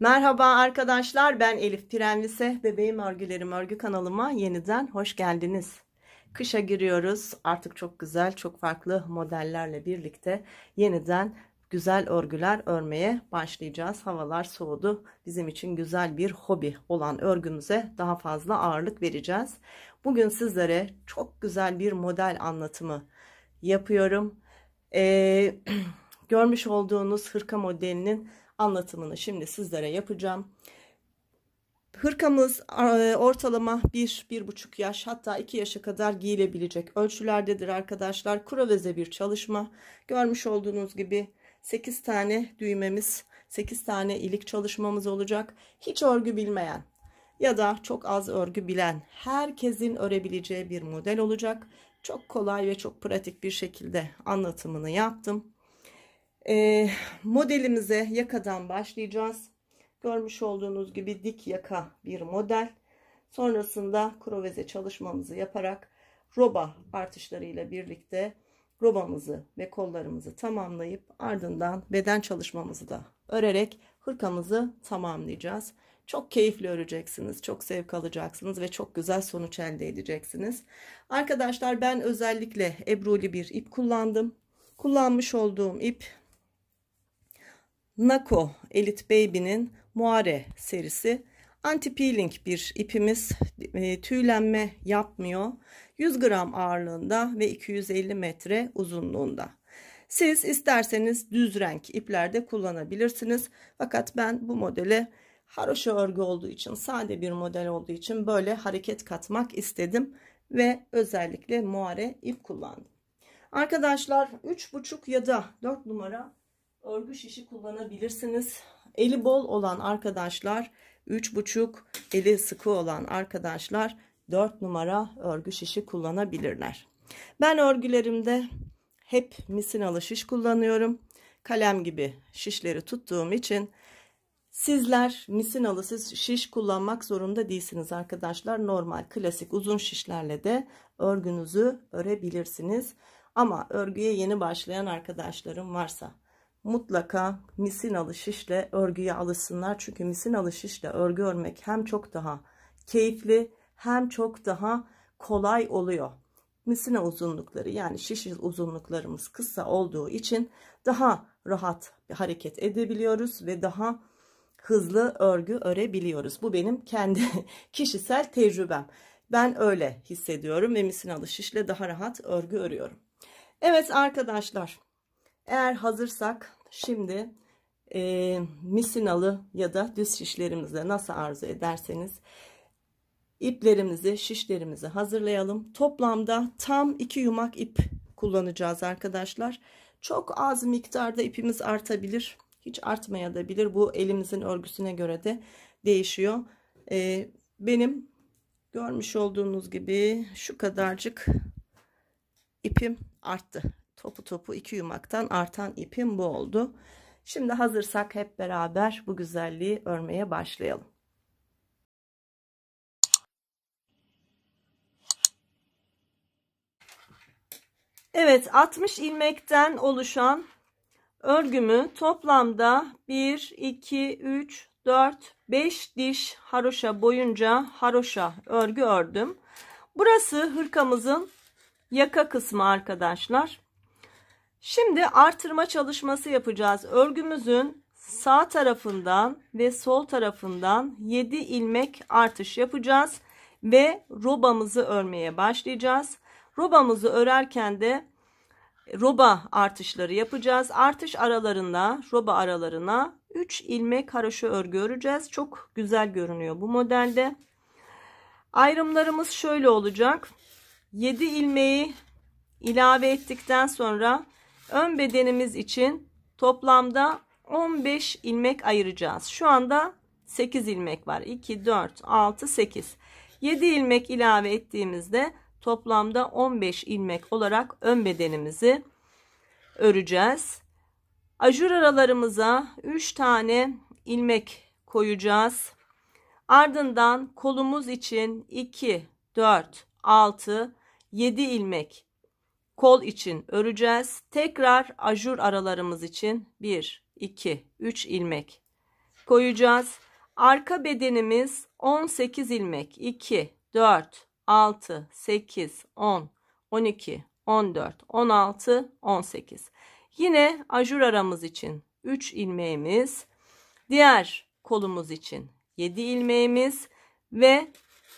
Merhaba arkadaşlar ben Elif Pirenlise. Bebeğim Örgülerim Örgü kanalıma yeniden hoş geldiniz. Kışa giriyoruz artık çok güzel çok farklı modellerle birlikte yeniden güzel örgüler örmeye başlayacağız. Havalar soğudu. Bizim için güzel bir hobi olan örgümüze daha fazla ağırlık vereceğiz. Bugün sizlere çok güzel bir model anlatımı yapıyorum. Ee, görmüş olduğunuz hırka modelinin anlatımını şimdi sizlere yapacağım. Hırkamız e, ortalama 1-1,5 yaş hatta 2 yaşa kadar giyilebilecek ölçülerdedir arkadaşlar. Kroveze bir çalışma. Görmüş olduğunuz gibi 8 tane düğmemiz, 8 tane ilik çalışmamız olacak. Hiç örgü bilmeyen ya da çok az örgü bilen herkesin örebileceği bir model olacak. Çok kolay ve çok pratik bir şekilde anlatımını yaptım e, modelimize yakadan başlayacağız. Görmüş olduğunuz gibi dik yaka bir model. Sonrasında kroveze çalışmamızı yaparak roba artışlarıyla birlikte robamızı ve kollarımızı tamamlayıp ardından beden çalışmamızı da örerek hırkamızı tamamlayacağız. Çok keyifli öreceksiniz, çok zevk alacaksınız ve çok güzel sonuç elde edeceksiniz. Arkadaşlar ben özellikle ebruli bir ip kullandım. Kullanmış olduğum ip Nako Elit Baby'nin Muare serisi anti peeling bir ipimiz e, tüylenme yapmıyor 100 gram ağırlığında ve 250 metre uzunluğunda siz isterseniz düz renk iplerde kullanabilirsiniz fakat ben bu modele haroşa örgü olduğu için sade bir model olduğu için böyle hareket katmak istedim ve özellikle muare ip kullandım arkadaşlar 3,5 ya da 4 numara örgü şişi kullanabilirsiniz. Eli bol olan arkadaşlar 3,5 eli sıkı olan arkadaşlar 4 numara örgü şişi kullanabilirler. Ben örgülerimde hep misinalı şiş kullanıyorum. Kalem gibi şişleri tuttuğum için sizler misinalı siz şiş kullanmak zorunda değilsiniz arkadaşlar. Normal klasik uzun şişlerle de örgünüzü örebilirsiniz. Ama örgüye yeni başlayan arkadaşlarım varsa mutlaka misinalı şişle örgüye alışsınlar. Çünkü misinalı şişle örgü örmek hem çok daha keyifli hem çok daha kolay oluyor. Misine uzunlukları yani şiş uzunluklarımız kısa olduğu için daha rahat hareket edebiliyoruz ve daha hızlı örgü örebiliyoruz. Bu benim kendi kişisel tecrübem. Ben öyle hissediyorum ve misinalı şişle daha rahat örgü örüyorum. Evet arkadaşlar eğer hazırsak şimdi e, misinalı ya da düz şişlerimizle nasıl arzu ederseniz iplerimizi şişlerimizi hazırlayalım. Toplamda tam iki yumak ip kullanacağız arkadaşlar. Çok az miktarda ipimiz artabilir. Hiç artmaya da bilir. Bu elimizin örgüsüne göre de değişiyor. Ee, benim görmüş olduğunuz gibi şu kadarcık ipim arttı Topu topu iki yumaktan artan ipim bu oldu. Şimdi hazırsak hep beraber bu güzelliği örmeye başlayalım. Evet 60 ilmekten oluşan örgümü toplamda 1 2 3 4 5 diş haroşa boyunca haroşa örgü ördüm. Burası hırkamızın yaka kısmı arkadaşlar. Şimdi artırma çalışması yapacağız. Örgümüzün sağ tarafından ve sol tarafından 7 ilmek artış yapacağız ve robamızı örmeye başlayacağız. Robamızı örerken de roba artışları yapacağız. Artış aralarında, roba aralarına 3 ilmek haroşa örgü öreceğiz. Çok güzel görünüyor bu modelde. Ayrımlarımız şöyle olacak. 7 ilmeği ilave ettikten sonra ön bedenimiz için toplamda 15 ilmek ayıracağız. Şu anda 8 ilmek var. 2, 4, 6, 8. 7 ilmek ilave ettiğimizde toplamda 15 ilmek olarak ön bedenimizi öreceğiz. Ajur aralarımıza 3 tane ilmek koyacağız. Ardından kolumuz için 2, 4, 6, 7 ilmek kol için öreceğiz. Tekrar ajur aralarımız için 1, 2, 3 ilmek koyacağız. Arka bedenimiz 18 ilmek. 2, 4, 6, 8, 10, 12, 14, 16, 18. Yine ajur aramız için 3 ilmeğimiz. Diğer kolumuz için 7 ilmeğimiz ve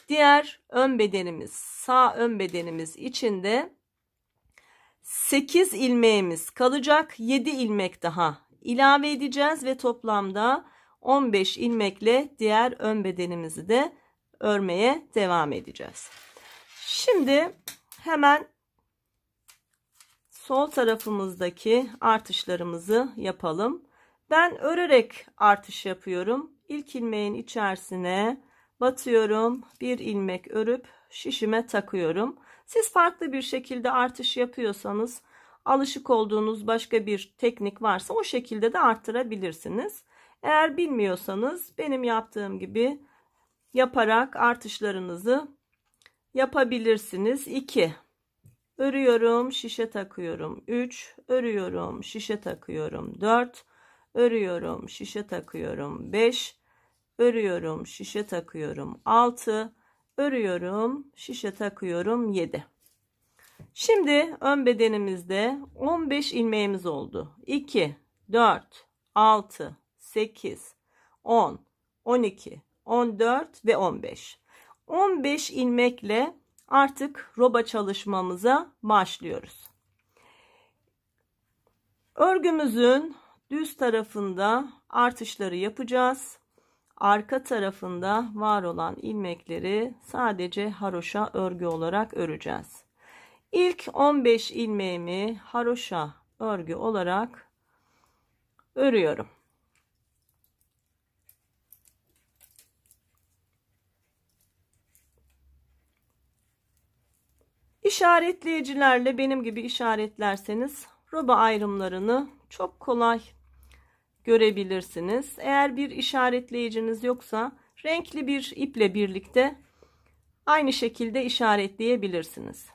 diğer ön bedenimiz sağ ön bedenimiz için de 8 ilmeğimiz kalacak 7 ilmek daha ilave edeceğiz ve toplamda 15 ilmekle diğer ön bedenimizi de örmeye devam edeceğiz. Şimdi hemen sol tarafımızdaki artışlarımızı yapalım. Ben örerek artış yapıyorum. İlk ilmeğin içerisine batıyorum. Bir ilmek örüp şişime takıyorum. Siz farklı bir şekilde artış yapıyorsanız alışık olduğunuz başka bir teknik varsa o şekilde de arttırabilirsiniz. Eğer bilmiyorsanız benim yaptığım gibi yaparak artışlarınızı yapabilirsiniz. 2 örüyorum şişe takıyorum 3 örüyorum şişe takıyorum 4 örüyorum şişe takıyorum 5 örüyorum şişe takıyorum 6 örüyorum şişe takıyorum 7 şimdi ön bedenimizde 15 ilmeğimiz oldu 2 4 6 8 10 12 14 ve 15 15 ilmekle artık roba çalışmamıza başlıyoruz örgümüzün düz tarafında artışları yapacağız arka tarafında var olan ilmekleri sadece haroşa örgü olarak öreceğiz. İlk 15 ilmeğimi haroşa örgü olarak örüyorum. İşaretleyicilerle benim gibi işaretlerseniz roba ayrımlarını çok kolay görebilirsiniz. Eğer bir işaretleyiciniz yoksa renkli bir iple birlikte aynı şekilde işaretleyebilirsiniz.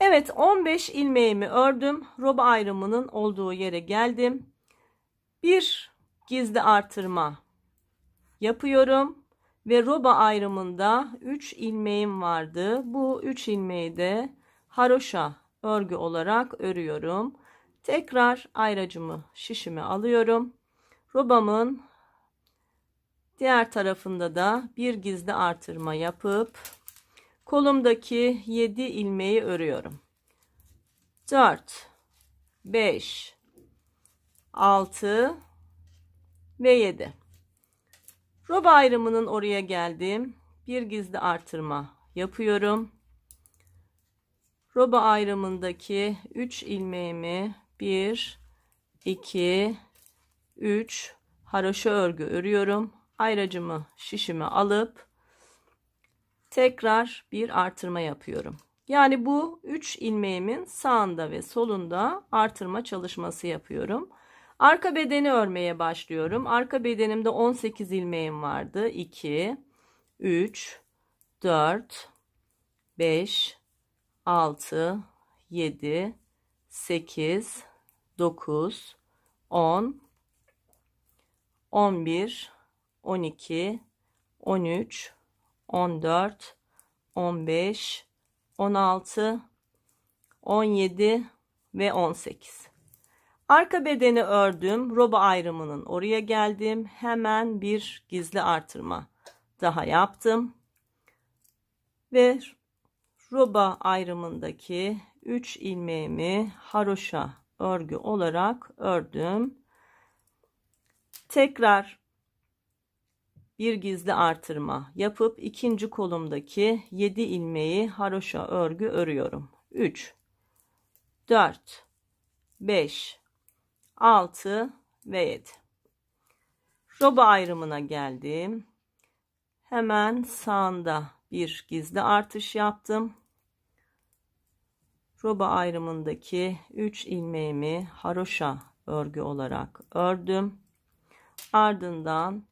Evet 15 ilmeğimi ördüm. Roba ayrımının olduğu yere geldim. Bir gizli artırma yapıyorum ve roba ayrımında 3 ilmeğim vardı. Bu 3 ilmeği de haroşa örgü olarak örüyorum. Tekrar ayracımı şişimi alıyorum. Robamın diğer tarafında da bir gizli artırma yapıp kolumdaki 7 ilmeği örüyorum. 4 5 6 ve 7 roba ayrımının oraya geldim bir gizli artırma yapıyorum roba ayrımındaki 3 ilmeğimi 1 2 3 haroşa örgü örüyorum. Ayracımı şişimi alıp tekrar bir artırma yapıyorum. Yani bu 3 ilmeğimin sağında ve solunda artırma çalışması yapıyorum. Arka bedeni örmeye başlıyorum. Arka bedenimde 18 ilmeğim vardı. 2 3 4 5 6 7 8 9 10 11 12 13 14 15 16 17 ve 18 Arka bedeni ördüm. Roba ayrımının oraya geldim. Hemen bir gizli artırma daha yaptım. Ve roba ayrımındaki 3 ilmeğimi haroşa örgü olarak ördüm. Tekrar bir gizli artırma yapıp ikinci kolumdaki 7 ilmeği haroşa örgü örüyorum. 3 4 5 6 ve 7. Roba ayrımına geldim. Hemen sağında bir gizli artış yaptım roba ayrımındaki 3 ilmeğimi haroşa örgü olarak ördüm. Ardından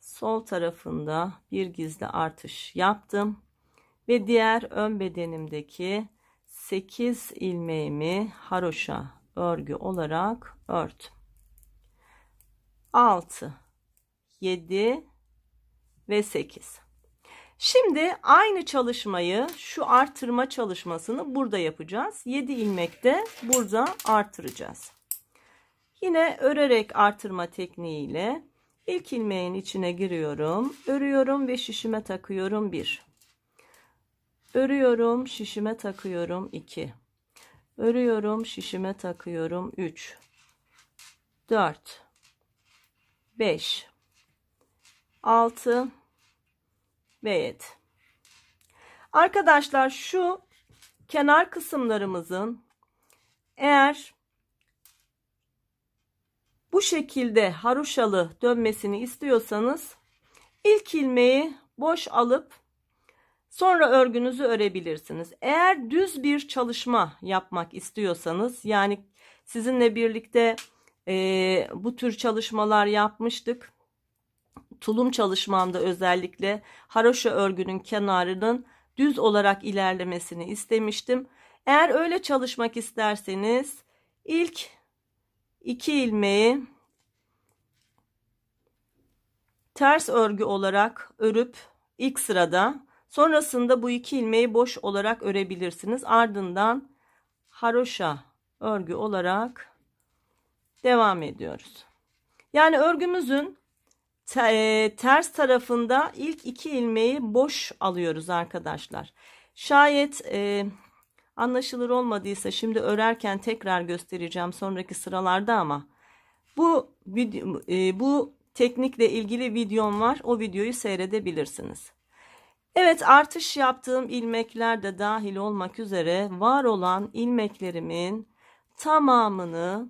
sol tarafında bir gizli artış yaptım ve diğer ön bedenimdeki 8 ilmeğimi haroşa örgü olarak örtüm. 6 7 ve 8 Şimdi aynı çalışmayı şu artırma çalışmasını burada yapacağız. 7 ilmekte burada artıracağız. Yine örerek artırma tekniğiyle ilk ilmeğin içine giriyorum. Örüyorum ve şişime takıyorum 1. Örüyorum, şişime takıyorum 2. Örüyorum, şişime takıyorum 3. 4 5 6 Evet. Arkadaşlar şu kenar kısımlarımızın eğer bu şekilde haruşalı dönmesini istiyorsanız ilk ilmeği boş alıp sonra örgünüzü örebilirsiniz. Eğer düz bir çalışma yapmak istiyorsanız yani sizinle birlikte e, bu tür çalışmalar yapmıştık tulum çalışmamda özellikle haroşa örgünün kenarının düz olarak ilerlemesini istemiştim. Eğer öyle çalışmak isterseniz ilk iki ilmeği ters örgü olarak örüp ilk sırada sonrasında bu iki ilmeği boş olarak örebilirsiniz. Ardından haroşa örgü olarak devam ediyoruz. Yani örgümüzün e, ters tarafında ilk iki ilmeği boş alıyoruz arkadaşlar. Şayet e, anlaşılır olmadıysa şimdi örerken tekrar göstereceğim sonraki sıralarda ama bu e, bu teknikle ilgili videom var. O videoyu seyredebilirsiniz. Evet artış yaptığım ilmekler de dahil olmak üzere var olan ilmeklerimin tamamını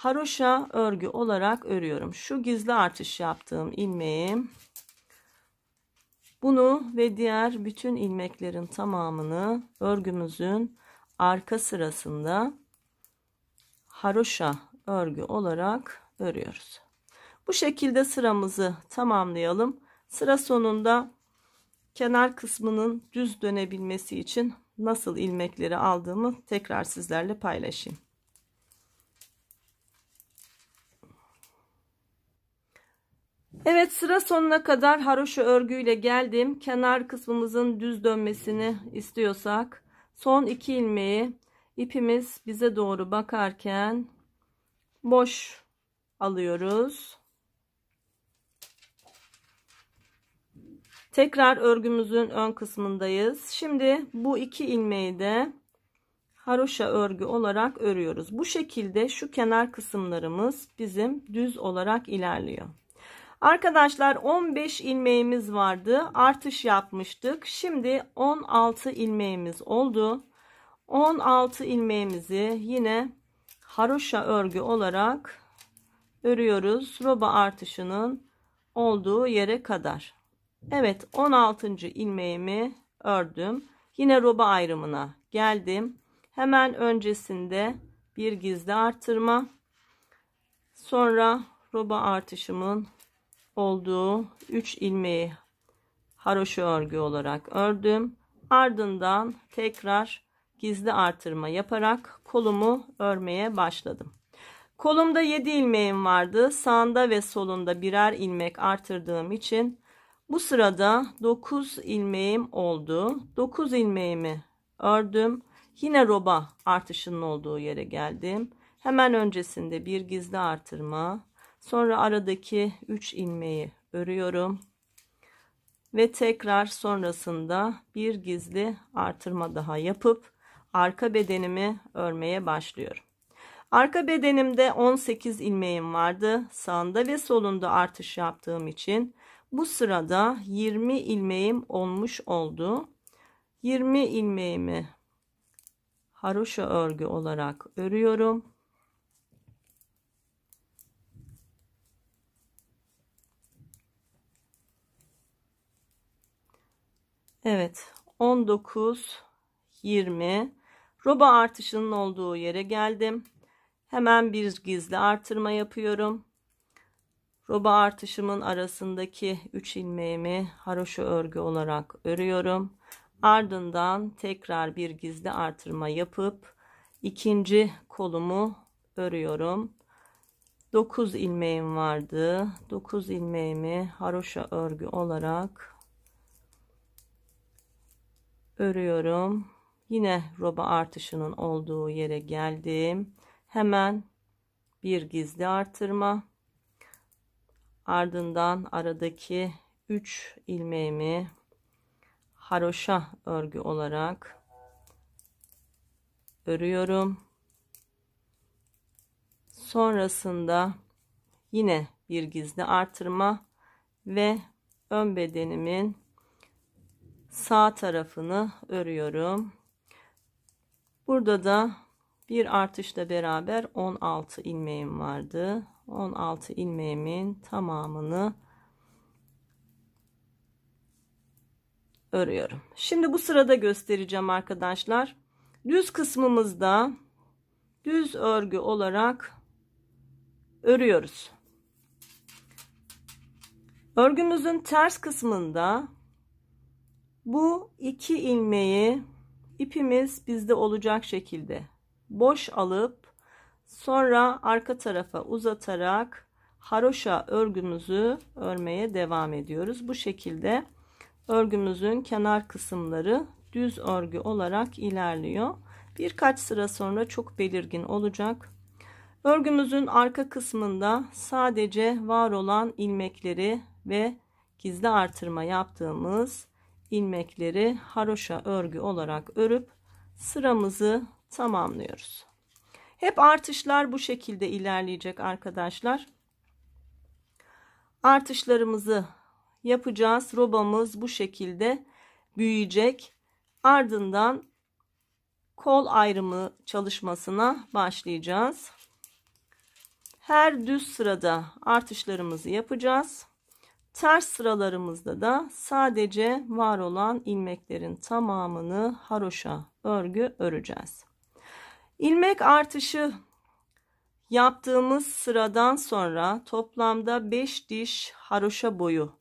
haroşa örgü olarak örüyorum. Şu gizli artış yaptığım ilmeğim. Bunu ve diğer bütün ilmeklerin tamamını örgümüzün arka sırasında haroşa örgü olarak örüyoruz. Bu şekilde sıramızı tamamlayalım. Sıra sonunda kenar kısmının düz dönebilmesi için nasıl ilmekleri aldığımı tekrar sizlerle paylaşayım. Evet sıra sonuna kadar haroşa örgüyle geldim. Kenar kısmımızın düz dönmesini istiyorsak son iki ilmeği ipimiz bize doğru bakarken boş alıyoruz. Tekrar örgümüzün ön kısmındayız. Şimdi bu iki ilmeği de haroşa örgü olarak örüyoruz. Bu şekilde şu kenar kısımlarımız bizim düz olarak ilerliyor. Arkadaşlar 15 ilmeğimiz vardı. Artış yapmıştık. Şimdi 16 ilmeğimiz oldu. 16 ilmeğimizi yine haroşa örgü olarak örüyoruz. Roba artışının olduğu yere kadar. Evet 16. ilmeğimi ördüm. Yine roba ayrımına geldim. Hemen öncesinde bir gizli artırma. Sonra roba artışımın olduğu 3 ilmeği haroşa örgü olarak ördüm. Ardından tekrar gizli artırma yaparak kolumu örmeye başladım. Kolumda 7 ilmeğim vardı. Sağında ve solunda birer ilmek artırdığım için bu sırada 9 ilmeğim oldu. 9 ilmeğimi ördüm. Yine roba artışının olduğu yere geldim. Hemen öncesinde bir gizli artırma, Sonra aradaki 3 ilmeği örüyorum. Ve tekrar sonrasında bir gizli artırma daha yapıp arka bedenimi örmeye başlıyorum. Arka bedenimde 18 ilmeğim vardı. Sağında ve solunda artış yaptığım için bu sırada 20 ilmeğim olmuş oldu. 20 ilmeğimi haroşa örgü olarak örüyorum. Evet 19 20 roba artışının olduğu yere geldim. Hemen bir gizli artırma yapıyorum. Roba artışımın arasındaki 3 ilmeğimi haroşa örgü olarak örüyorum. Ardından tekrar bir gizli artırma yapıp ikinci kolumu örüyorum. 9 ilmeğim vardı. 9 ilmeğimi haroşa örgü olarak örüyorum yine roba artışının olduğu yere geldim hemen bir gizli artırma ardından aradaki 3 ilmeğimi haroşa örgü olarak örüyorum sonrasında yine bir gizli artırma ve ön bedenimin sağ tarafını örüyorum. Burada da bir artışla beraber 16 ilmeğim vardı. 16 ilmeğimin tamamını örüyorum. Şimdi bu sırada göstereceğim arkadaşlar. Düz kısmımızda düz örgü olarak örüyoruz. Örgümüzün ters kısmında bu iki ilmeği ipimiz bizde olacak şekilde boş alıp sonra arka tarafa uzatarak haroşa örgümüzü örmeye devam ediyoruz. Bu şekilde örgümüzün kenar kısımları düz örgü olarak ilerliyor. Birkaç sıra sonra çok belirgin olacak. Örgümüzün arka kısmında sadece var olan ilmekleri ve gizli artırma yaptığımız ilmekleri haroşa örgü olarak örüp sıramızı tamamlıyoruz. Hep artışlar bu şekilde ilerleyecek arkadaşlar. Artışlarımızı yapacağız. Robamız bu şekilde büyüyecek. Ardından kol ayrımı çalışmasına başlayacağız. Her düz sırada artışlarımızı yapacağız. Ters sıralarımızda da sadece var olan ilmeklerin tamamını haroşa örgü öreceğiz. İlmek artışı yaptığımız sıradan sonra toplamda 5 diş haroşa boyu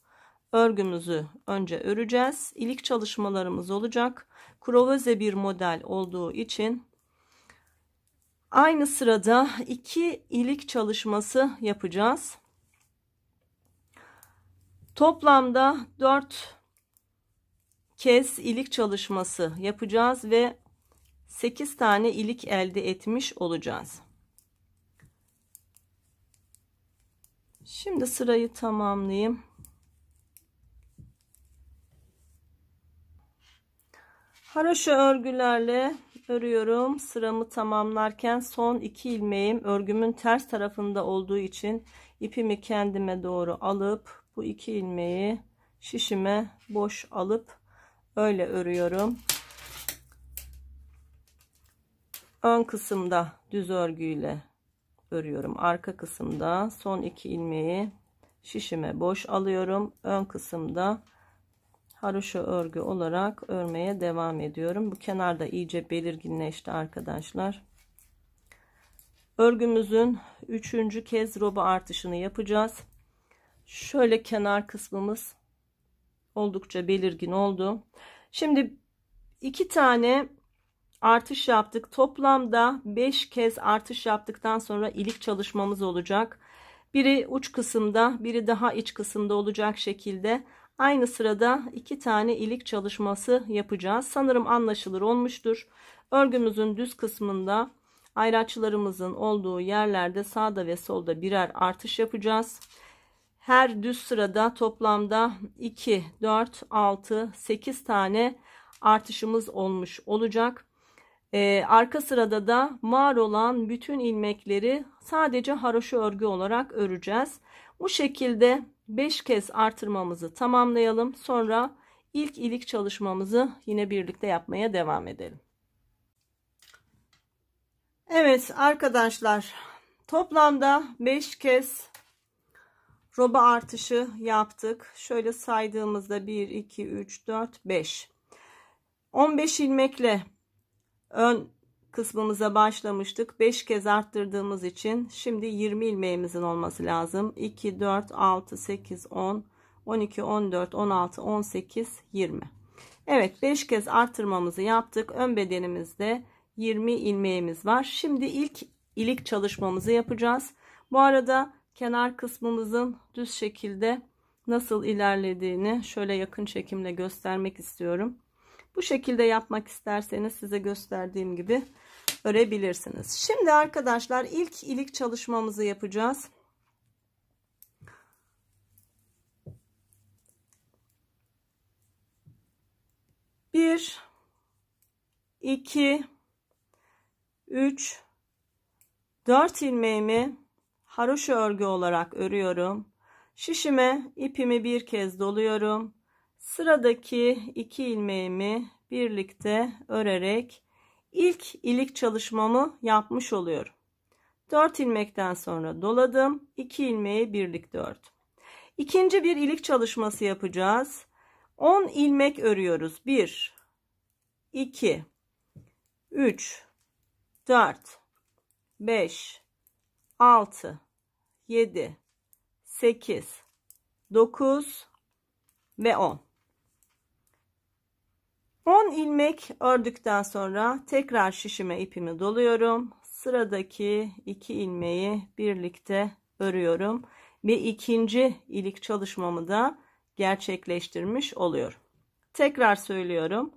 örgümüzü önce öreceğiz. İlik çalışmalarımız olacak. Krovöze bir model olduğu için aynı sırada iki ilik çalışması yapacağız. Toplamda 4 kez ilik çalışması yapacağız ve 8 tane ilik elde etmiş olacağız. Şimdi sırayı tamamlayayım. Haroşa örgülerle örüyorum. Sıramı tamamlarken son iki ilmeğim örgümün ters tarafında olduğu için ipimi kendime doğru alıp bu iki ilmeği şişime boş alıp öyle örüyorum ön kısımda düz örgüyle örüyorum arka kısımda son iki ilmeği şişime boş alıyorum ön kısımda haroşa örgü olarak örmeye devam ediyorum bu kenarda iyice belirginleşti arkadaşlar örgümüzün üçüncü kez roba artışını yapacağız Şöyle kenar kısmımız oldukça belirgin oldu. Şimdi iki tane artış yaptık. Toplamda 5 kez artış yaptıktan sonra ilik çalışmamız olacak. Biri uç kısımda, biri daha iç kısımda olacak şekilde aynı sırada iki tane ilik çalışması yapacağız. Sanırım anlaşılır olmuştur. Örgümüzün düz kısmında ayraçlarımızın olduğu yerlerde sağda ve solda birer artış yapacağız her düz sırada toplamda 2, 4, 6, 8 tane artışımız olmuş olacak. Ee, arka sırada da var olan bütün ilmekleri sadece haroşa örgü olarak öreceğiz. Bu şekilde 5 kez artırmamızı tamamlayalım. Sonra ilk ilik çalışmamızı yine birlikte yapmaya devam edelim. Evet arkadaşlar toplamda 5 kez roba artışı yaptık. Şöyle saydığımızda 1, 2, 3, 4, 5. 15 ilmekle ön kısmımıza başlamıştık. 5 kez arttırdığımız için şimdi 20 ilmeğimizin olması lazım. 2, 4, 6, 8, 10, 12, 14, 16, 18, 20. Evet 5 kez arttırmamızı yaptık. Ön bedenimizde 20 ilmeğimiz var. Şimdi ilk ilik çalışmamızı yapacağız. Bu arada kenar kısmımızın düz şekilde nasıl ilerlediğini şöyle yakın çekimle göstermek istiyorum. Bu şekilde yapmak isterseniz size gösterdiğim gibi örebilirsiniz. Şimdi arkadaşlar ilk ilik çalışmamızı yapacağız. Bir, iki, üç, dört ilmeğimi haroşa örgü olarak örüyorum. Şişime ipimi bir kez doluyorum. Sıradaki iki ilmeğimi birlikte örerek ilk ilik çalışmamı yapmış oluyorum. 4 ilmekten sonra doladım. 2 ilmeği birlikte ördüm. İkinci bir ilik çalışması yapacağız. 10 ilmek örüyoruz. 1 2 3 4 5 6 7, 8, 9 ve 10. 10 ilmek ördükten sonra tekrar şişime ipimi doluyorum. Sıradaki 2 ilmeği birlikte örüyorum ve ikinci ilik çalışmamı da gerçekleştirmiş oluyorum. Tekrar söylüyorum.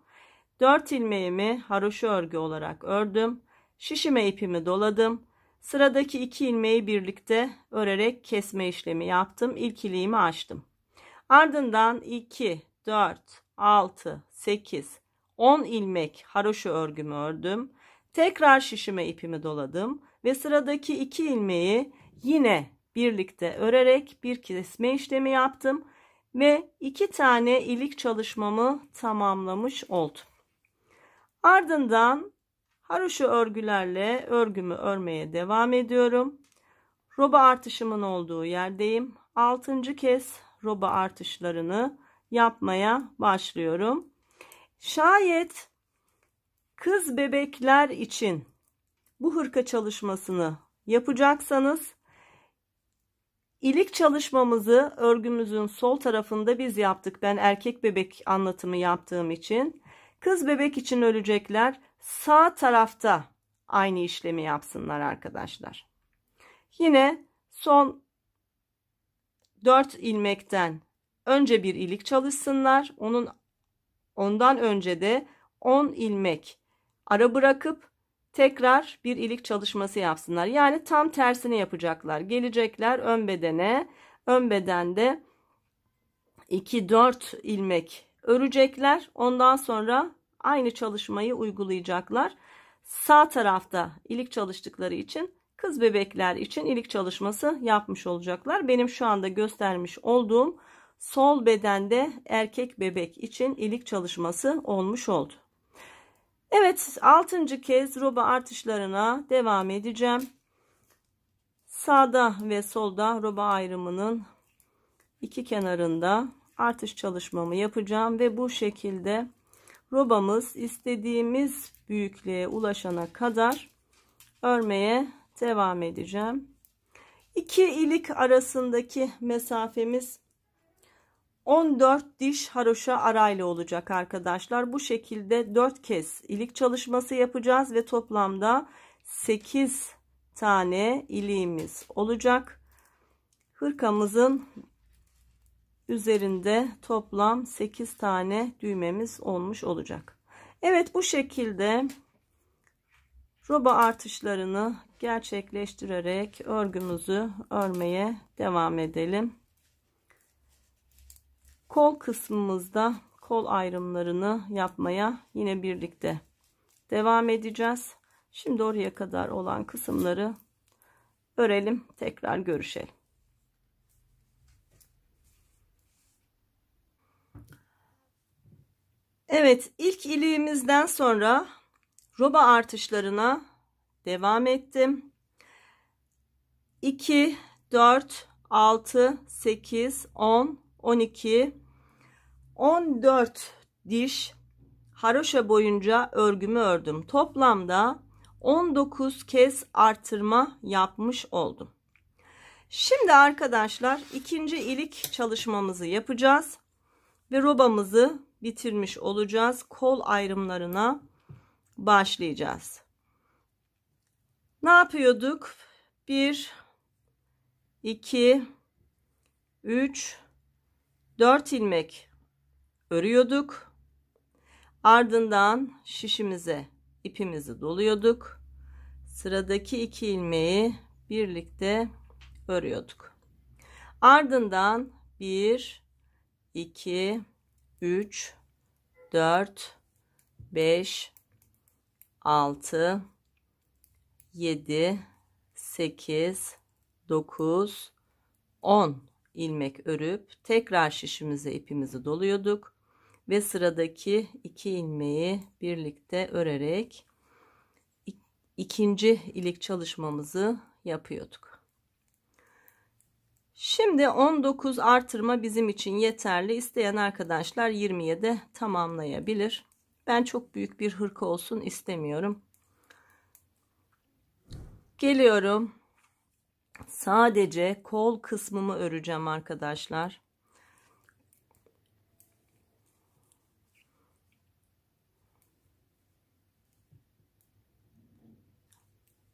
4 ilmeğimi haroşa örgü olarak ördüm. Şişime ipimi doladım. Sıradaki iki ilmeği birlikte örerek kesme işlemi yaptım. İlk iliğimi açtım. Ardından 2, 4, 6, 8, 10 ilmek haroşa örgümü ördüm. Tekrar şişime ipimi doladım ve sıradaki iki ilmeği yine birlikte örerek bir kesme işlemi yaptım ve iki tane ilik çalışmamı tamamlamış oldum. Ardından Haroşa örgülerle örgümü örmeye devam ediyorum. Roba artışımın olduğu yerdeyim. 6. kez roba artışlarını yapmaya başlıyorum. Şayet kız bebekler için bu hırka çalışmasını yapacaksanız ilik çalışmamızı örgümüzün sol tarafında biz yaptık. Ben erkek bebek anlatımı yaptığım için kız bebek için ölecekler sağ tarafta aynı işlemi yapsınlar arkadaşlar. Yine son 4 ilmekten önce bir ilik çalışsınlar. Onun ondan önce de 10 ilmek ara bırakıp tekrar bir ilik çalışması yapsınlar. Yani tam tersini yapacaklar. Gelecekler ön bedene, ön bedende 2 4 ilmek örecekler. Ondan sonra aynı çalışmayı uygulayacaklar. Sağ tarafta ilik çalıştıkları için kız bebekler için ilik çalışması yapmış olacaklar. Benim şu anda göstermiş olduğum sol bedende erkek bebek için ilik çalışması olmuş oldu. Evet 6. kez roba artışlarına devam edeceğim. Sağda ve solda roba ayrımının iki kenarında artış çalışmamı yapacağım ve bu şekilde robamız istediğimiz büyüklüğe ulaşana kadar örmeye devam edeceğim. İki ilik arasındaki mesafemiz 14 diş haroşa arayla olacak arkadaşlar. Bu şekilde 4 kez ilik çalışması yapacağız ve toplamda 8 tane iliğimiz olacak. Hırkamızın üzerinde toplam 8 tane düğmemiz olmuş olacak. Evet bu şekilde roba artışlarını gerçekleştirerek örgümüzü örmeye devam edelim. Kol kısmımızda kol ayrımlarını yapmaya yine birlikte devam edeceğiz. Şimdi oraya kadar olan kısımları örelim. Tekrar görüşelim. Evet ilk iliğimizden sonra roba artışlarına devam ettim. 2, 4, 6, 8, 10, 12, 14 diş haroşa boyunca örgümü ördüm. Toplamda 19 kez artırma yapmış oldum. Şimdi arkadaşlar ikinci ilik çalışmamızı yapacağız ve robamızı bitirmiş olacağız. Kol ayrımlarına başlayacağız. Ne yapıyorduk? 1 2 3 4 ilmek örüyorduk. Ardından şişimize ipimizi doluyorduk. Sıradaki iki ilmeği birlikte örüyorduk. Ardından 1 2 3 4 5 6 7 8 9 10 ilmek örüp tekrar şişimize ipimizi doluyorduk ve sıradaki iki ilmeği birlikte örerek ikinci ilik çalışmamızı yapıyorduk. Şimdi 19 artırma bizim için yeterli. İsteyen arkadaşlar 27 tamamlayabilir. Ben çok büyük bir hırka olsun istemiyorum. Geliyorum. Sadece kol kısmımı öreceğim arkadaşlar.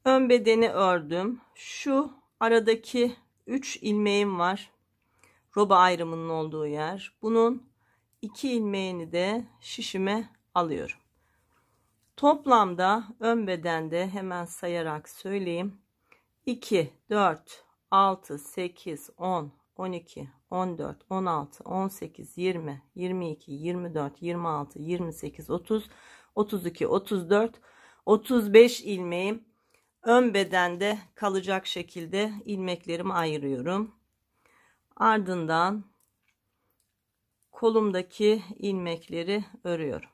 Ön bedeni ördüm. Şu aradaki 3 ilmeğim var. Roba ayrımının olduğu yer. Bunun 2 ilmeğini de şişime alıyorum. Toplamda ön bedende hemen sayarak söyleyeyim. 2, 4, 6, 8, 10, 12, 14, 16, 18, 20, 22, 24, 26, 28, 30, 32, 34, 35 ilmeğim ön bedende kalacak şekilde ilmeklerimi ayırıyorum. Ardından kolumdaki ilmekleri örüyorum.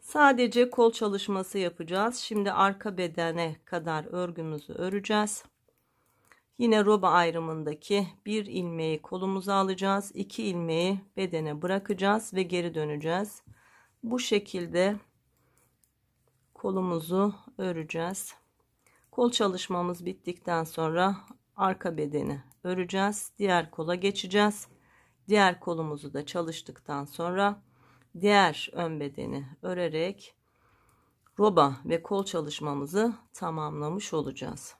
Sadece kol çalışması yapacağız. Şimdi arka bedene kadar örgümüzü öreceğiz. Yine roba ayrımındaki bir ilmeği kolumuza alacağız. iki ilmeği bedene bırakacağız ve geri döneceğiz. Bu şekilde kolumuzu öreceğiz. Kol çalışmamız bittikten sonra arka bedeni öreceğiz. Diğer kola geçeceğiz. Diğer kolumuzu da çalıştıktan sonra diğer ön bedeni örerek roba ve kol çalışmamızı tamamlamış olacağız.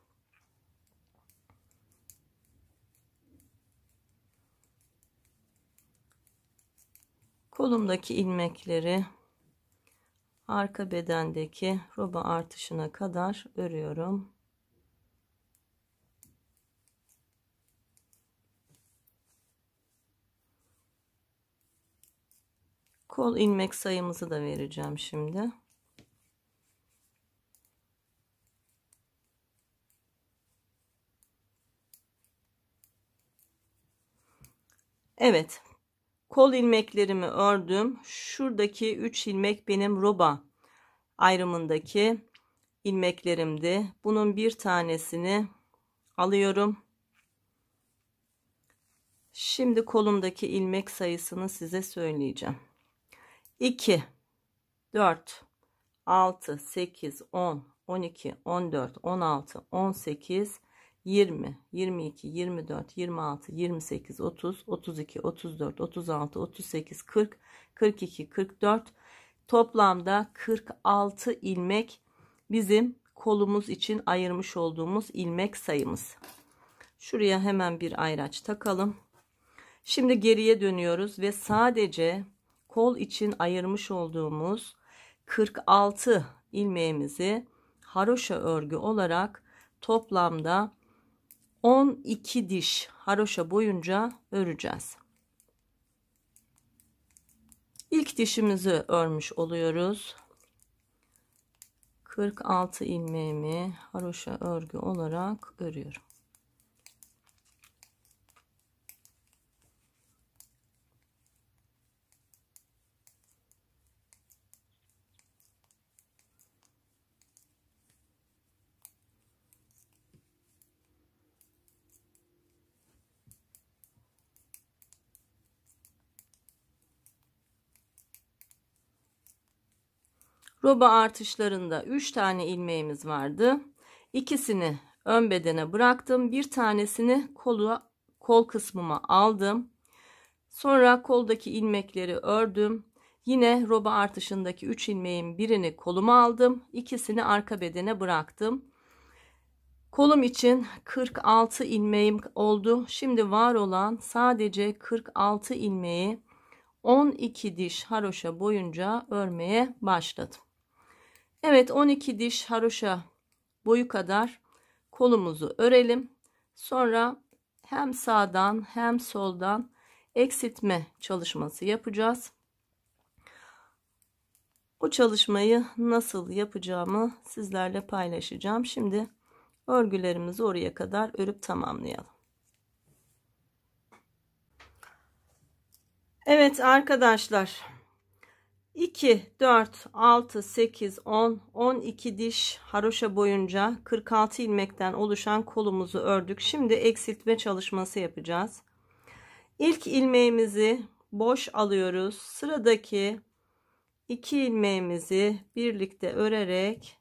Kolumdaki ilmekleri arka bedendeki roba artışına kadar örüyorum. Kol ilmek sayımızı da vereceğim şimdi. Evet Kol ilmeklerimi ördüm. Şuradaki 3 ilmek benim roba ayrımındaki ilmeklerimdi. Bunun bir tanesini alıyorum. Şimdi kolumdaki ilmek sayısını size söyleyeceğim. 2 4 6 8 10 12 14 16 18 20, 22, 24, 26, 28, 30, 32, 34, 36, 38, 40, 42, 44 toplamda 46 ilmek bizim kolumuz için ayırmış olduğumuz ilmek sayımız. Şuraya hemen bir ayraç takalım. Şimdi geriye dönüyoruz ve sadece kol için ayırmış olduğumuz 46 ilmeğimizi haroşa örgü olarak toplamda 12 diş haroşa boyunca öreceğiz. İlk dişimizi örmüş oluyoruz. 46 ilmeğimi haroşa örgü olarak örüyorum. Roba artışlarında 3 tane ilmeğimiz vardı. İkisini ön bedene bıraktım. Bir tanesini kolu kol kısmıma aldım. Sonra koldaki ilmekleri ördüm. Yine roba artışındaki 3 ilmeğin birini koluma aldım. ikisini arka bedene bıraktım. Kolum için 46 ilmeğim oldu. Şimdi var olan sadece 46 ilmeği 12 diş haroşa boyunca örmeye başladım. Evet 12 diş haroşa boyu kadar kolumuzu örelim. Sonra hem sağdan hem soldan eksiltme çalışması yapacağız. O çalışmayı nasıl yapacağımı sizlerle paylaşacağım. Şimdi örgülerimizi oraya kadar örüp tamamlayalım. Evet arkadaşlar 2, 4, 6, 8, 10, 12 diş haroşa boyunca 46 ilmekten oluşan kolumuzu ördük. Şimdi eksiltme çalışması yapacağız. İlk ilmeğimizi boş alıyoruz. Sıradaki 2 ilmeğimizi birlikte örerek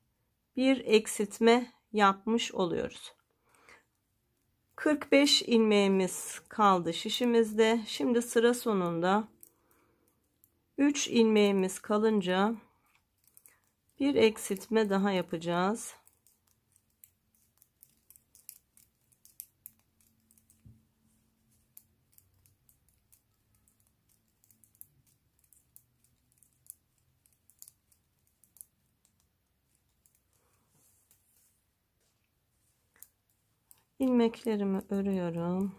bir eksiltme yapmış oluyoruz. 45 ilmeğimiz kaldı şişimizde. Şimdi sıra sonunda 3 ilmeğimiz kalınca bir eksiltme daha yapacağız. ilmeklerimi örüyorum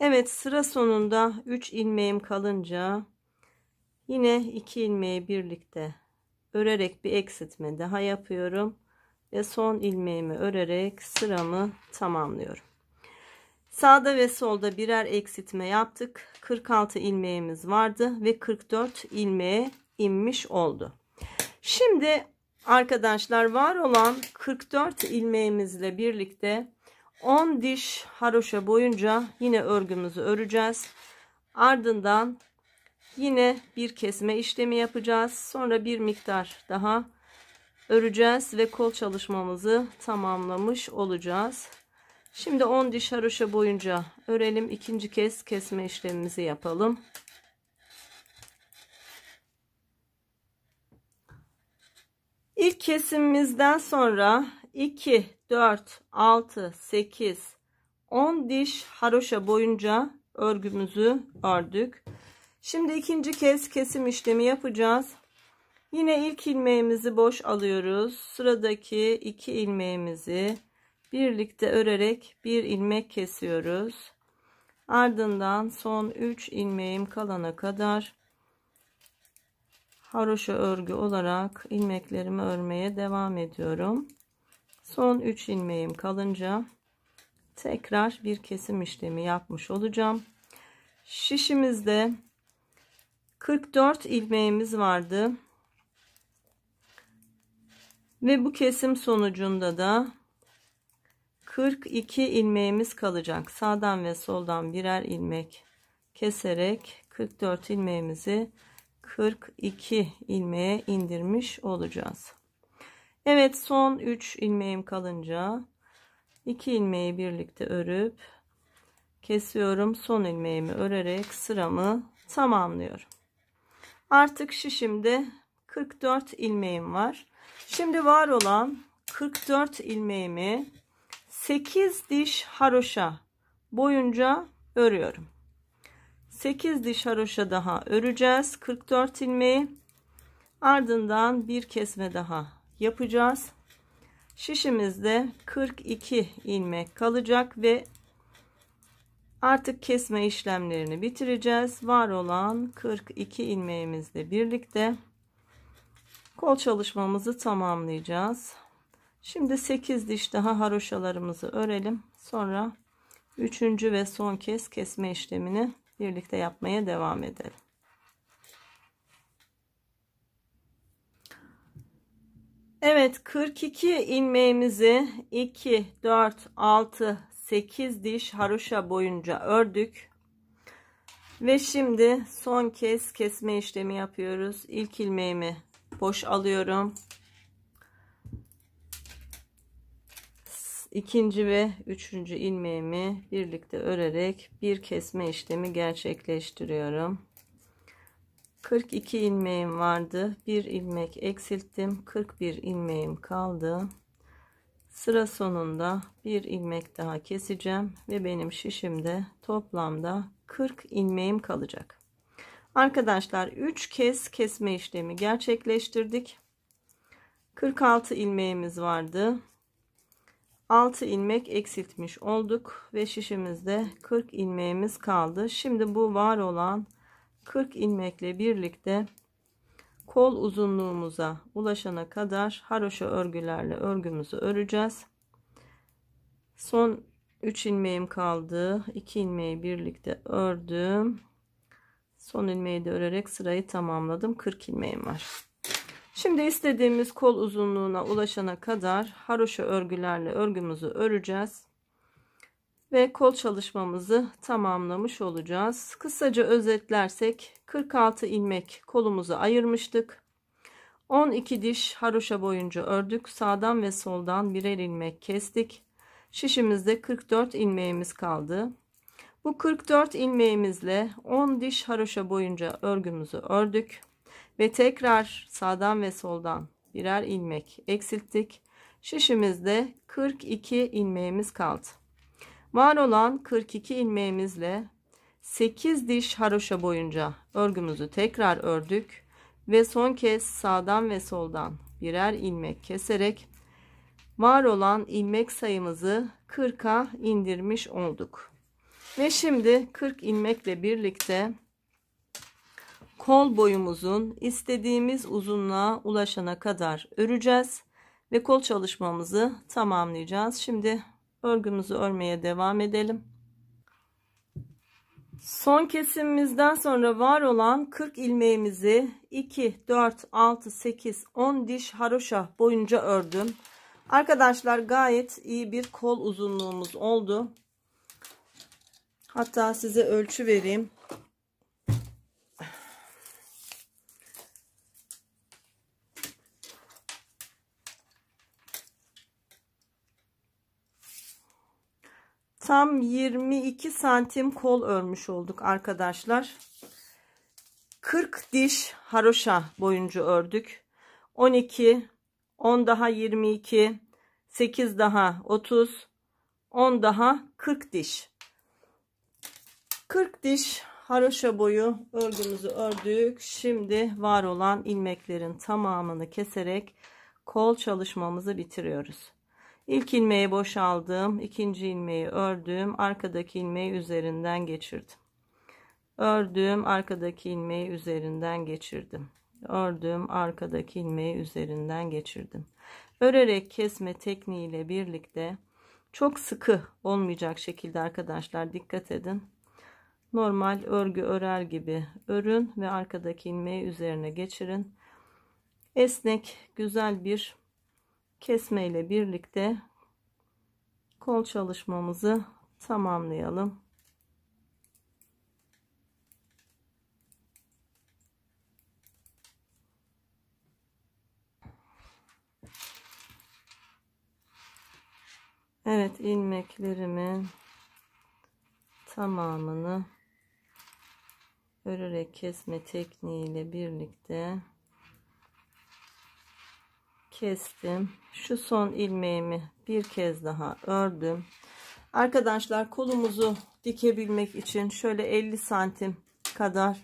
Evet sıra sonunda 3 ilmeğim kalınca yine 2 ilmeği birlikte örerek bir eksiltme daha yapıyorum ve son ilmeğimi örerek sıramı tamamlıyorum. Sağda ve solda birer eksiltme yaptık. 46 ilmeğimiz vardı ve 44 ilmeğe inmiş oldu. Şimdi arkadaşlar var olan 44 ilmeğimizle birlikte 10 diş haroşa boyunca yine örgümüzü öreceğiz. Ardından yine bir kesme işlemi yapacağız. Sonra bir miktar daha öreceğiz ve kol çalışmamızı tamamlamış olacağız. Şimdi 10 diş haroşa boyunca örelim. İkinci kez kesme işlemimizi yapalım. İlk kesimimizden sonra 2, 4, 6, 8, 10 diş haroşa boyunca örgümüzü ördük. Şimdi ikinci kez kesim işlemi yapacağız. Yine ilk ilmeğimizi boş alıyoruz. Sıradaki iki ilmeğimizi birlikte örerek bir ilmek kesiyoruz. Ardından son 3 ilmeğim kalana kadar haroşa örgü olarak ilmeklerimi örmeye devam ediyorum son 3 ilmeğim kalınca tekrar bir kesim işlemi yapmış olacağım şişimizde 44 ilmeğimiz vardı ve bu kesim sonucunda da 42 ilmeğimiz kalacak sağdan ve soldan birer ilmek keserek 44 ilmeğimizi 42 ilmeğe indirmiş olacağız Evet son 3 ilmeğim kalınca 2 ilmeği birlikte örüp kesiyorum. Son ilmeğimi örerek sıramı tamamlıyorum. Artık şişimde 44 ilmeğim var. Şimdi var olan 44 ilmeğimi 8 diş haroşa boyunca örüyorum. 8 diş haroşa daha öreceğiz 44 ilmeği. Ardından bir kesme daha yapacağız. Şişimizde 42 ilmek kalacak ve artık kesme işlemlerini bitireceğiz. Var olan 42 ilmeğimizle birlikte kol çalışmamızı tamamlayacağız. Şimdi 8 diş daha haroşalarımızı örelim. Sonra üçüncü ve son kez kesme işlemini birlikte yapmaya devam edelim. Evet 42 ilmeğimizi 2 4 6 8 diş haroşa boyunca ördük. Ve şimdi son kez kesme işlemi yapıyoruz. İlk ilmeğimi boş alıyorum. ikinci ve üçüncü ilmeğimi birlikte örerek bir kesme işlemi gerçekleştiriyorum. 42 ilmeğim vardı. 1 ilmek eksilttim. 41 ilmeğim kaldı. Sıra sonunda bir ilmek daha keseceğim ve benim şişimde toplamda 40 ilmeğim kalacak. Arkadaşlar 3 kez kesme işlemi gerçekleştirdik. 46 ilmeğimiz vardı. 6 ilmek eksiltmiş olduk ve şişimizde 40 ilmeğimiz kaldı. Şimdi bu var olan 40 ilmekle birlikte kol uzunluğumuza ulaşana kadar haroşa örgülerle örgümüzü öreceğiz. Son 3 ilmeğim kaldı. 2 ilmeği birlikte ördüm. Son ilmeği de örerek sırayı tamamladım. 40 ilmeğim var. Şimdi istediğimiz kol uzunluğuna ulaşana kadar haroşa örgülerle örgümüzü öreceğiz ve kol çalışmamızı tamamlamış olacağız. Kısaca özetlersek 46 ilmek kolumuzu ayırmıştık. 12 diş haroşa boyunca ördük. Sağdan ve soldan birer ilmek kestik. Şişimizde 44 ilmeğimiz kaldı. Bu 44 ilmeğimizle 10 diş haroşa boyunca örgümüzü ördük ve tekrar sağdan ve soldan birer ilmek eksilttik. Şişimizde 42 ilmeğimiz kaldı. Var olan 42 ilmeğimizle 8 diş haroşa boyunca örgümüzü tekrar ördük ve son kez sağdan ve soldan birer ilmek keserek var olan ilmek sayımızı 40'a indirmiş olduk. Ve şimdi 40 ilmekle birlikte kol boyumuzun istediğimiz uzunluğa ulaşana kadar öreceğiz ve kol çalışmamızı tamamlayacağız. Şimdi örgümüzü örmeye devam edelim. Son kesimimizden sonra var olan 40 ilmeğimizi 2, 4, 6, 8, 10 diş haroşa boyunca ördüm. Arkadaşlar gayet iyi bir kol uzunluğumuz oldu. Hatta size ölçü vereyim. tam 22 santim kol örmüş olduk arkadaşlar 40 diş haroşa boyunca ördük 12 10 daha 22 8 daha 30 10 daha 40 diş 40 diş haroşa boyu örgümüzü ördük şimdi var olan ilmeklerin tamamını keserek kol çalışmamızı bitiriyoruz İlk ilmeği boşaldım. ikinci ilmeği ördüm. Arkadaki ilmeği üzerinden geçirdim. Ördüm. Arkadaki ilmeği üzerinden geçirdim. Ördüm. Arkadaki ilmeği üzerinden geçirdim. Örerek kesme tekniğiyle birlikte çok sıkı olmayacak şekilde arkadaşlar dikkat edin. Normal örgü örer gibi örün ve arkadaki ilmeği üzerine geçirin. Esnek güzel bir kesme ile birlikte kol çalışmamızı tamamlayalım. Evet ilmeklerimin tamamını örerek kesme tekniğiyle birlikte kestim. Şu son ilmeğimi bir kez daha ördüm. Arkadaşlar kolumuzu dikebilmek için şöyle 50 santim kadar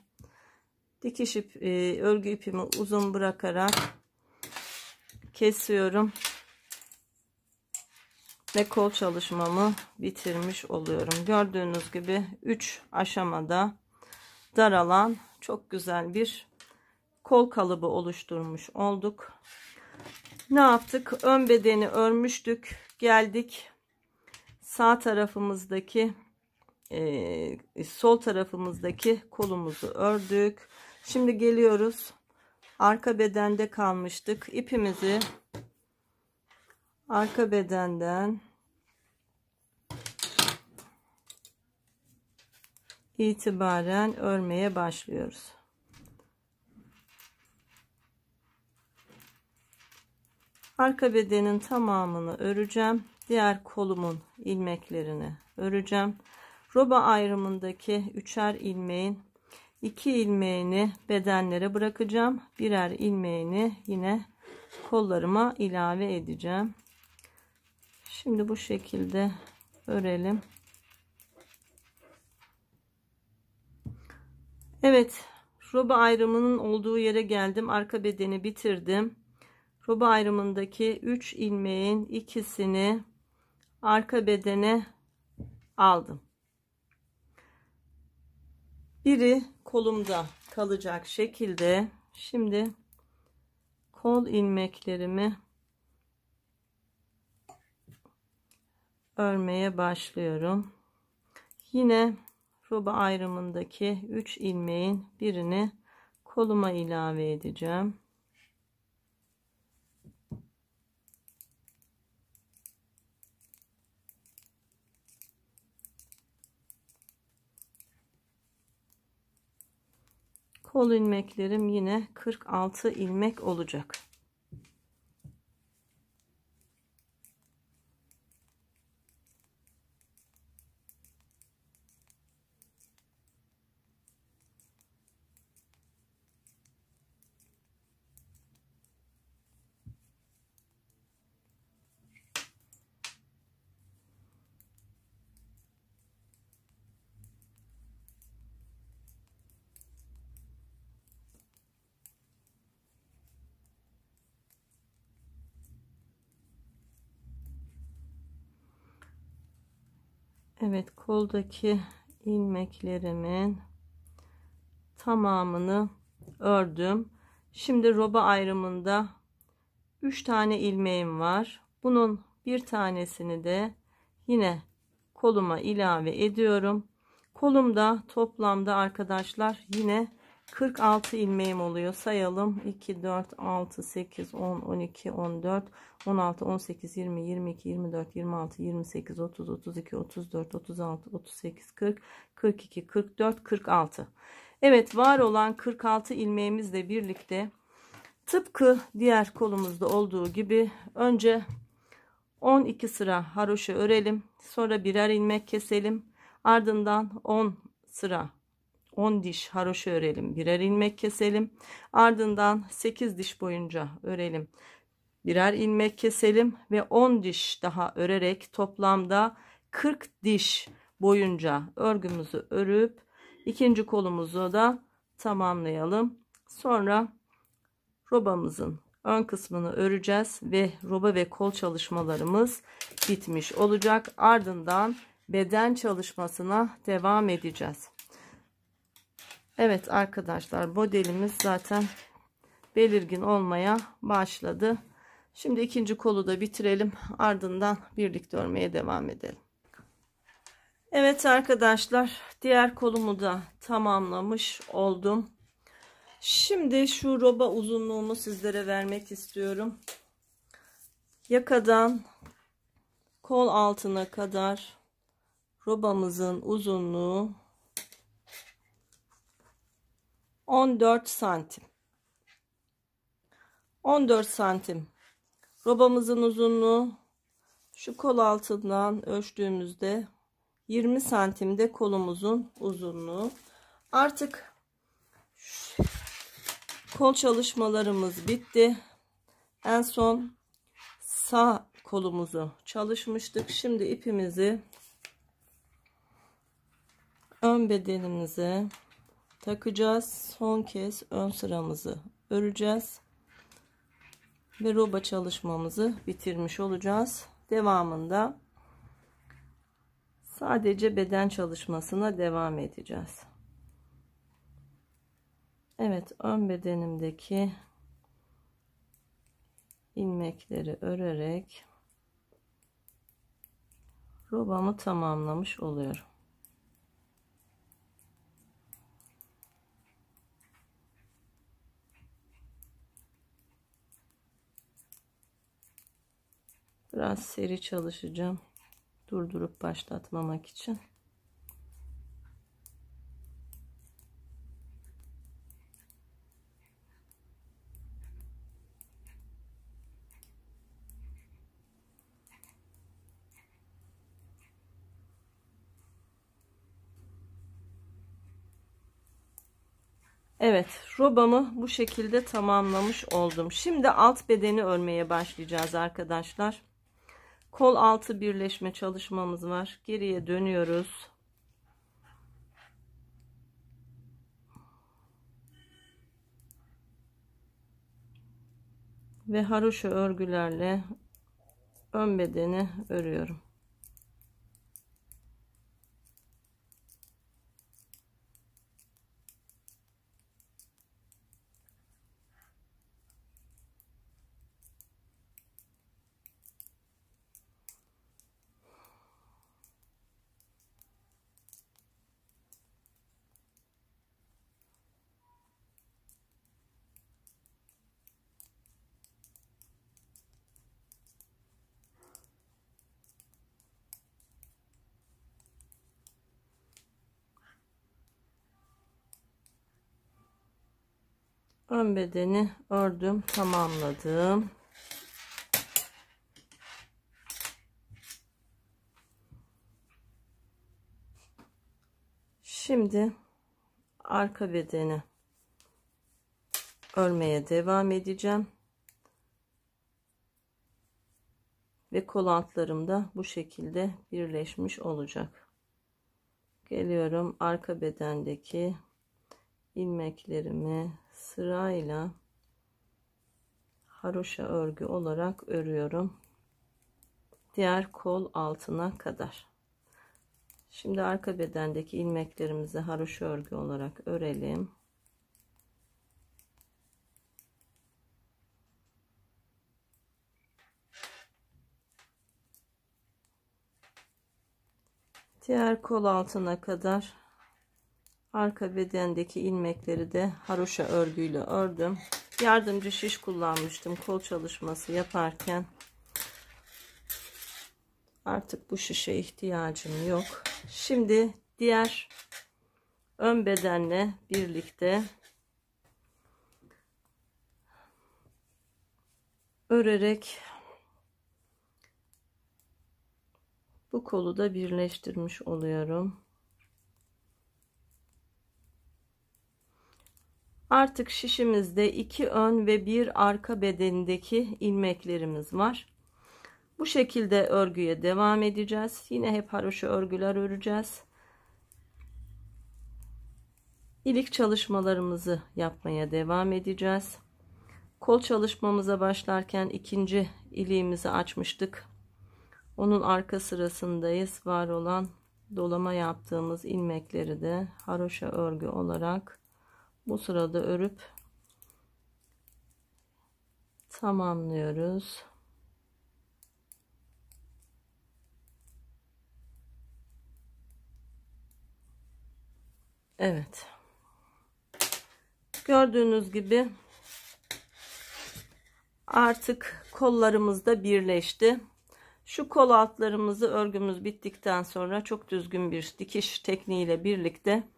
dikiş ip, e, örgü ipimi uzun bırakarak kesiyorum ve kol çalışmamı bitirmiş oluyorum. Gördüğünüz gibi 3 aşamada daralan çok güzel bir kol kalıbı oluşturmuş olduk ne yaptık? Ön bedeni örmüştük. Geldik sağ tarafımızdaki e, sol tarafımızdaki kolumuzu ördük. Şimdi geliyoruz. Arka bedende kalmıştık. İpimizi arka bedenden itibaren örmeye başlıyoruz. Arka bedenin tamamını öreceğim. Diğer kolumun ilmeklerini öreceğim. Roba ayrımındaki üçer ilmeğin iki ilmeğini bedenlere bırakacağım. Birer ilmeğini yine kollarıma ilave edeceğim. Şimdi bu şekilde örelim. Evet, roba ayrımının olduğu yere geldim. Arka bedeni bitirdim ruba ayrımındaki 3 ilmeğin ikisini arka bedene aldım. Biri kolumda kalacak şekilde şimdi kol ilmeklerimi örmeye başlıyorum. Yine ruba ayrımındaki 3 ilmeğin birini koluma ilave edeceğim. kol ilmeklerim yine 46 ilmek olacak Evet koldaki ilmeklerimin tamamını ördüm. Şimdi roba ayrımında 3 tane ilmeğim var. Bunun bir tanesini de yine koluma ilave ediyorum. Kolumda toplamda arkadaşlar yine 46 ilmeğim oluyor. Sayalım. 2, 4, 6, 8, 10, 12, 14, 16, 18, 20, 22, 24, 26, 28, 30, 32, 34, 36, 38, 40, 42, 44, 46. Evet var olan 46 ilmeğimizle birlikte tıpkı diğer kolumuzda olduğu gibi önce 12 sıra haroşa örelim. Sonra birer ilmek keselim. Ardından 10 sıra 10 diş haroşa örelim birer ilmek keselim ardından 8 diş boyunca örelim birer ilmek keselim ve 10 diş daha örerek toplamda 40 diş boyunca örgümüzü örüp ikinci kolumuzu da tamamlayalım sonra robamızın ön kısmını öreceğiz ve roba ve kol çalışmalarımız bitmiş olacak ardından beden çalışmasına devam edeceğiz Evet arkadaşlar modelimiz zaten belirgin olmaya başladı. Şimdi ikinci kolu da bitirelim. Ardından birlikte örmeye devam edelim. Evet arkadaşlar diğer kolumu da tamamlamış oldum. Şimdi şu roba uzunluğumu sizlere vermek istiyorum. Yakadan kol altına kadar robamızın uzunluğu 14 santim 14 santim robamızın uzunluğu şu kol altından ölçtüğümüzde 20 santimde kolumuzun uzunluğu artık kol çalışmalarımız bitti en son sağ kolumuzu çalışmıştık şimdi ipimizi ön bedenimize takacağız son kez ön sıramızı öreceğiz ve roba çalışmamızı bitirmiş olacağız devamında sadece beden çalışmasına devam edeceğiz Evet ön bedenimdeki ilmekleri örerek robamı tamamlamış oluyorum Biraz seri çalışacağım. Durdurup başlatmamak için. Evet robamı bu şekilde tamamlamış oldum. Şimdi alt bedeni örmeye başlayacağız arkadaşlar kol altı birleşme çalışmamız var geriye dönüyoruz ve haroşa örgülerle ön bedeni örüyorum ön bedeni ördüm tamamladım şimdi arka bedeni örmeye devam edeceğim ve kolantlarım da bu şekilde birleşmiş olacak geliyorum arka bedendeki ilmeklerimi sırayla haroşa örgü olarak örüyorum. Diğer kol altına kadar. Şimdi arka bedendeki ilmeklerimizi haroşa örgü olarak örelim. Diğer kol altına kadar Arka bedendeki ilmekleri de haroşa örgüyle ördüm. Yardımcı şiş kullanmıştım kol çalışması yaparken. Artık bu şişe ihtiyacım yok. Şimdi diğer ön bedenle birlikte örerek bu kolu da birleştirmiş oluyorum. Artık şişimizde iki ön ve bir arka bedenindeki ilmeklerimiz var. Bu şekilde örgüye devam edeceğiz. Yine hep haroşa örgüler öreceğiz. İlik çalışmalarımızı yapmaya devam edeceğiz. Kol çalışmamıza başlarken ikinci iliğimizi açmıştık. Onun arka sırasındayız. Var olan dolama yaptığımız ilmekleri de haroşa örgü olarak bu sırada örüp tamamlıyoruz. Evet. Gördüğünüz gibi artık kollarımız da birleşti. Şu kol altlarımızı örgümüz bittikten sonra çok düzgün bir dikiş tekniğiyle birlikte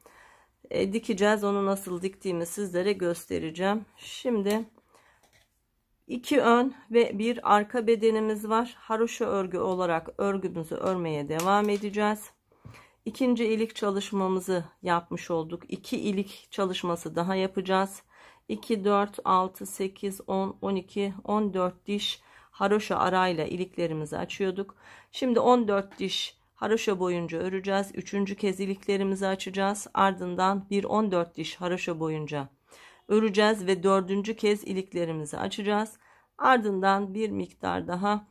e, dikeceğiz. Onu nasıl diktiğimi sizlere göstereceğim. Şimdi iki ön ve bir arka bedenimiz var. Haroşa örgü olarak örgümüzü örmeye devam edeceğiz. İkinci ilik çalışmamızı yapmış olduk. İki ilik çalışması daha yapacağız. 2 4 6 8 10 12 14 diş haroşa arayla iliklerimizi açıyorduk. Şimdi 14 diş Haroşa boyunca öreceğiz. Üçüncü kez iliklerimizi açacağız. Ardından 1-14 diş haroşa boyunca öreceğiz ve dördüncü kez iliklerimizi açacağız. Ardından bir miktar daha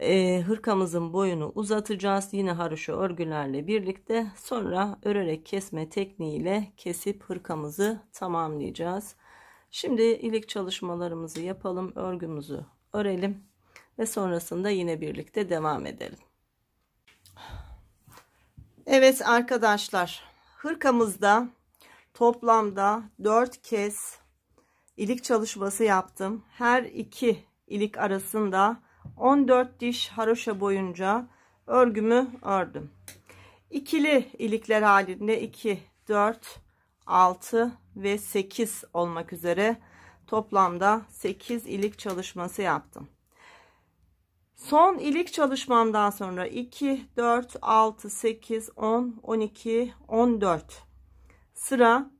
e, hırkamızın boyunu uzatacağız. Yine haroşa örgülerle birlikte sonra örerek kesme tekniğiyle kesip hırkamızı tamamlayacağız. Şimdi ilik çalışmalarımızı yapalım. Örgümüzü örelim ve sonrasında yine birlikte devam edelim. Evet arkadaşlar hırkamızda toplamda 4 kez ilik çalışması yaptım. Her iki ilik arasında 14 diş haroşa boyunca örgümü ördüm. İkili ilikler halinde 2, 4, 6 ve 8 olmak üzere toplamda 8 ilik çalışması yaptım. Son ilik çalışmamdan sonra 2, 4, 6, 8, 10, 12, 14 sıra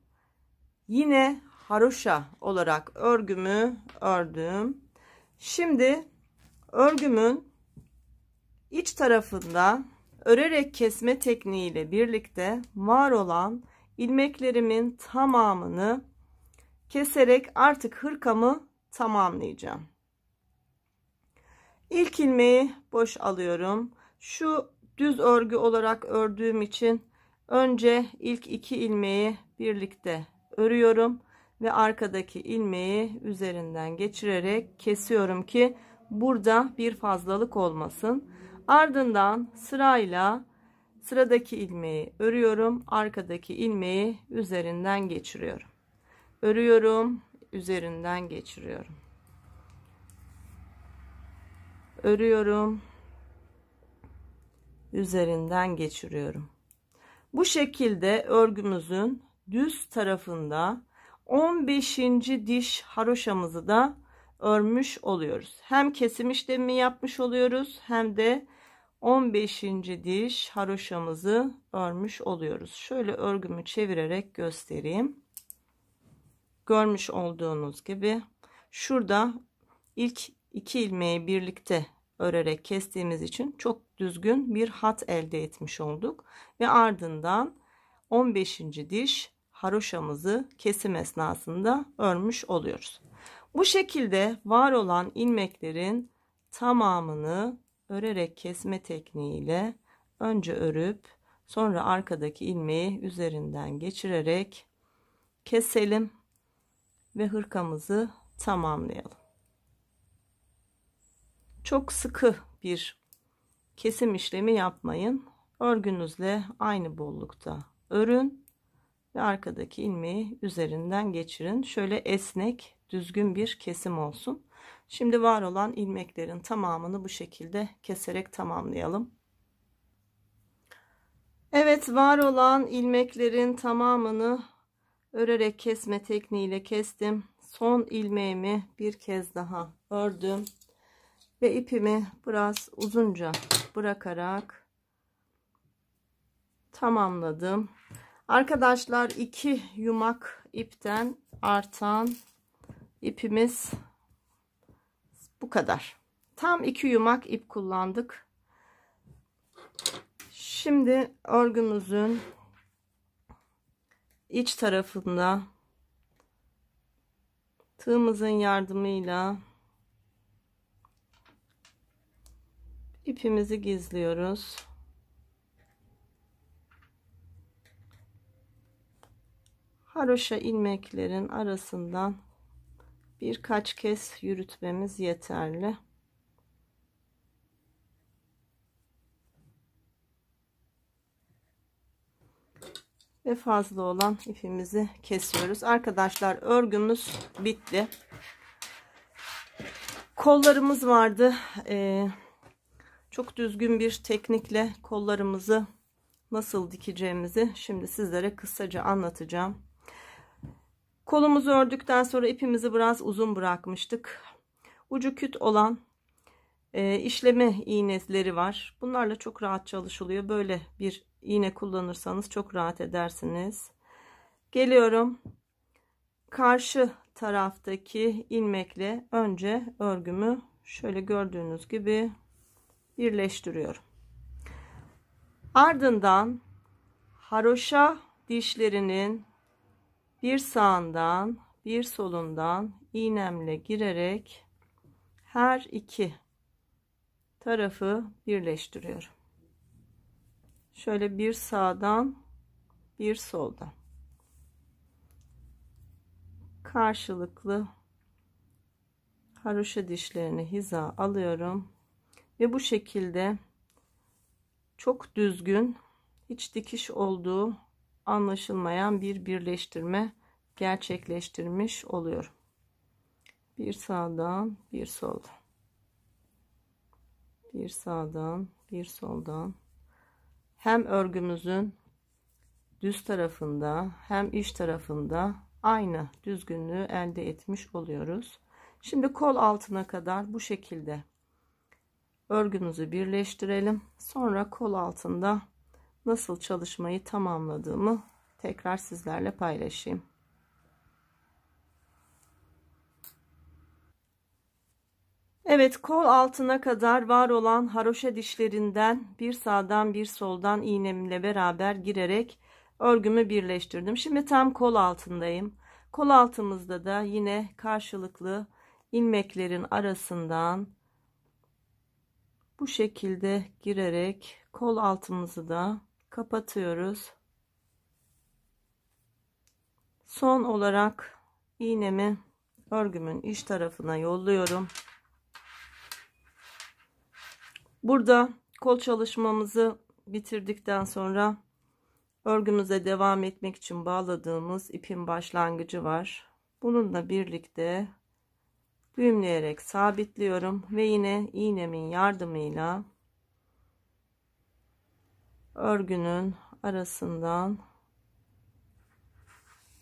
yine haroşa olarak örgümü ördüm. Şimdi örgümün iç tarafında örerek kesme tekniğiyle birlikte var olan ilmeklerimin tamamını keserek artık hırkamı tamamlayacağım. İlk ilmeği boş alıyorum şu düz örgü olarak ördüğüm için önce ilk iki ilmeği birlikte örüyorum ve arkadaki ilmeği üzerinden geçirerek kesiyorum ki burada bir fazlalık olmasın ardından sırayla sıradaki ilmeği örüyorum arkadaki ilmeği üzerinden geçiriyorum örüyorum üzerinden geçiriyorum örüyorum üzerinden geçiriyorum bu şekilde örgümüzün düz tarafında 15. diş haroşamızı da örmüş oluyoruz hem kesim işlemi yapmış oluyoruz hem de 15. diş haroşamızı örmüş oluyoruz şöyle örgümü çevirerek göstereyim görmüş olduğunuz gibi şurada ilk iki ilmeği birlikte örerek kestiğimiz için çok düzgün bir hat elde etmiş olduk. Ve ardından 15. diş haroşamızı kesim esnasında örmüş oluyoruz. Bu şekilde var olan ilmeklerin tamamını örerek kesme tekniğiyle önce örüp sonra arkadaki ilmeği üzerinden geçirerek keselim ve hırkamızı tamamlayalım. Çok sıkı bir kesim işlemi yapmayın. Örgünüzle aynı bollukta örün ve arkadaki ilmeği üzerinden geçirin. Şöyle esnek, düzgün bir kesim olsun. Şimdi var olan ilmeklerin tamamını bu şekilde keserek tamamlayalım. Evet, var olan ilmeklerin tamamını örerek kesme tekniğiyle kestim. Son ilmeğimi bir kez daha ördüm ve ipimi biraz uzunca bırakarak tamamladım. Arkadaşlar iki yumak ipten artan ipimiz bu kadar. Tam iki yumak ip kullandık. Şimdi örgümüzün iç tarafında tığımızın yardımıyla ipimizi gizliyoruz. Haroşa ilmeklerin arasından birkaç kez yürütmemiz yeterli. ve fazla olan ipimizi kesiyoruz. Arkadaşlar örgümüz bitti. Kollarımız vardı. Ee, çok düzgün bir teknikle kollarımızı nasıl dikeceğimizi şimdi sizlere kısaca anlatacağım. Kolumuzu ördükten sonra ipimizi biraz uzun bırakmıştık. Ucu küt olan e, işleme iğneleri var. Bunlarla çok rahat çalışılıyor. Böyle bir iğne kullanırsanız çok rahat edersiniz. Geliyorum. Karşı taraftaki ilmekle önce örgümü şöyle gördüğünüz gibi birleştiriyorum. Ardından haroşa dişlerinin bir sağından bir solundan iğnemle girerek her iki tarafı birleştiriyorum. Şöyle bir sağdan bir soldan. Karşılıklı haroşa dişlerini hiza alıyorum ve bu şekilde çok düzgün hiç dikiş olduğu anlaşılmayan bir birleştirme gerçekleştirmiş oluyor. Bir sağdan bir soldan. Bir sağdan bir soldan. Hem örgümüzün düz tarafında hem iç tarafında aynı düzgünlüğü elde etmiş oluyoruz. Şimdi kol altına kadar bu şekilde örgümüzü birleştirelim. Sonra kol altında nasıl çalışmayı tamamladığımı tekrar sizlerle paylaşayım. Evet kol altına kadar var olan haroşa dişlerinden bir sağdan bir soldan iğnemle beraber girerek örgümü birleştirdim. Şimdi tam kol altındayım. Kol altımızda da yine karşılıklı ilmeklerin arasından bu şekilde girerek kol altımızı da kapatıyoruz. Son olarak iğnemi örgümün iç tarafına yolluyorum. Burada kol çalışmamızı bitirdikten sonra örgümüze devam etmek için bağladığımız ipin başlangıcı var. Bununla birlikte düğümleyerek sabitliyorum ve yine iğnemin yardımıyla örgünün arasından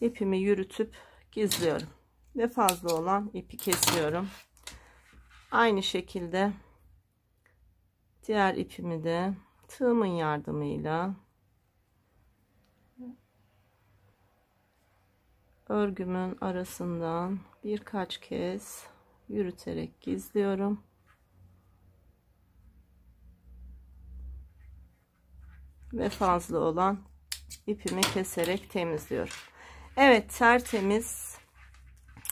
ipimi yürütüp gizliyorum ve fazla olan ipi kesiyorum aynı şekilde diğer ipimi de tığımın yardımıyla örgümün arasından birkaç kez yürüterek gizliyorum. Ve fazla olan ipimi keserek temizliyorum. Evet tertemiz